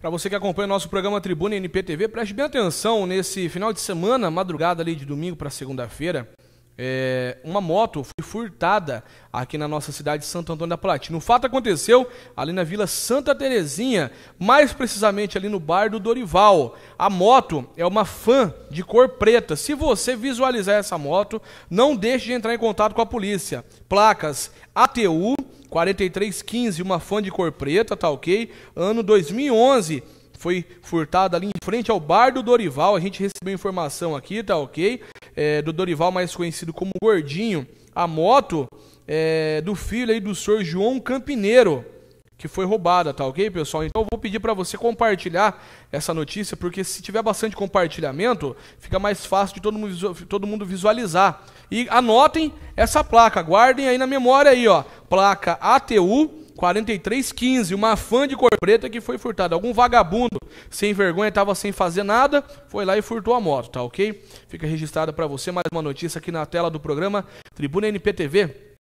Para você que acompanha o nosso programa Tribuna NPTV, preste bem atenção nesse final de semana, madrugada ali de domingo para segunda-feira. É, uma moto foi furtada aqui na nossa cidade de Santo Antônio da Platina. O fato aconteceu ali na Vila Santa Terezinha, mais precisamente ali no bar do Dorival. A moto é uma fã de cor preta. Se você visualizar essa moto, não deixe de entrar em contato com a polícia. Placas ATU 4315, uma fã de cor preta, tá ok? Ano 2011, foi furtada ali em frente ao bar do Dorival. A gente recebeu informação aqui, tá ok? É, do Dorival, mais conhecido como Gordinho. A moto é, do filho aí do senhor João Campineiro, que foi roubada, tá ok, pessoal? Então eu vou pedir para você compartilhar essa notícia, porque se tiver bastante compartilhamento, fica mais fácil de todo mundo, todo mundo visualizar. E anotem essa placa, guardem aí na memória aí, ó placa ATU 4315, uma fã de cor preta que foi furtada. Algum vagabundo sem vergonha, estava sem fazer nada, foi lá e furtou a moto, tá ok? Fica registrada para você mais uma notícia aqui na tela do programa Tribuna NPTV.